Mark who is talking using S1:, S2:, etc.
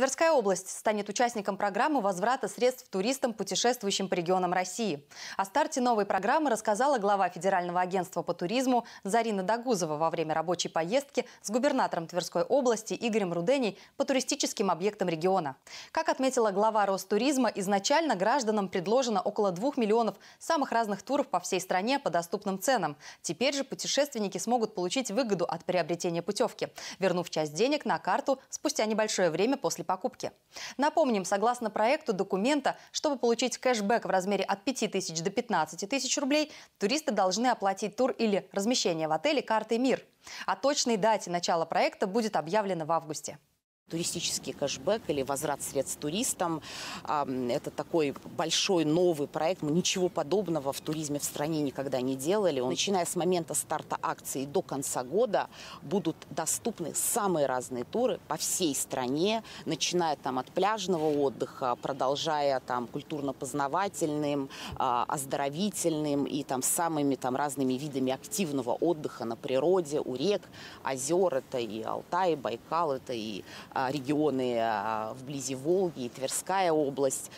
S1: Тверская область станет участником программы возврата средств туристам, путешествующим по регионам России. О старте новой программы рассказала глава Федерального агентства по туризму Зарина Дагузова во время рабочей поездки с губернатором Тверской области Игорем Руденей по туристическим объектам региона. Как отметила глава Ростуризма, изначально гражданам предложено около 2 миллионов самых разных туров по всей стране по доступным ценам. Теперь же путешественники смогут получить выгоду от приобретения путевки, вернув часть денег на карту спустя небольшое время после покупки. Напомним, согласно проекту документа, чтобы получить кэшбэк в размере от 5 тысяч до 15 тысяч рублей, туристы должны оплатить тур или размещение в отеле картой «Мир». О точной дате начала проекта будет объявлено в августе. Туристический
S2: кэшбэк или возврат средств туристам – это такой большой новый проект. Мы ничего подобного в туризме в стране никогда не делали. Начиная с момента старта акции до конца года будут доступны самые разные туры по всей стране, начиная там от пляжного отдыха, продолжая там культурно-познавательным, а, оздоровительным и там самыми там разными видами активного отдыха на природе, у рек, озер, это и Алтай, и Байкал, это и а, а, регионы а, вблизи Волги и Тверская область.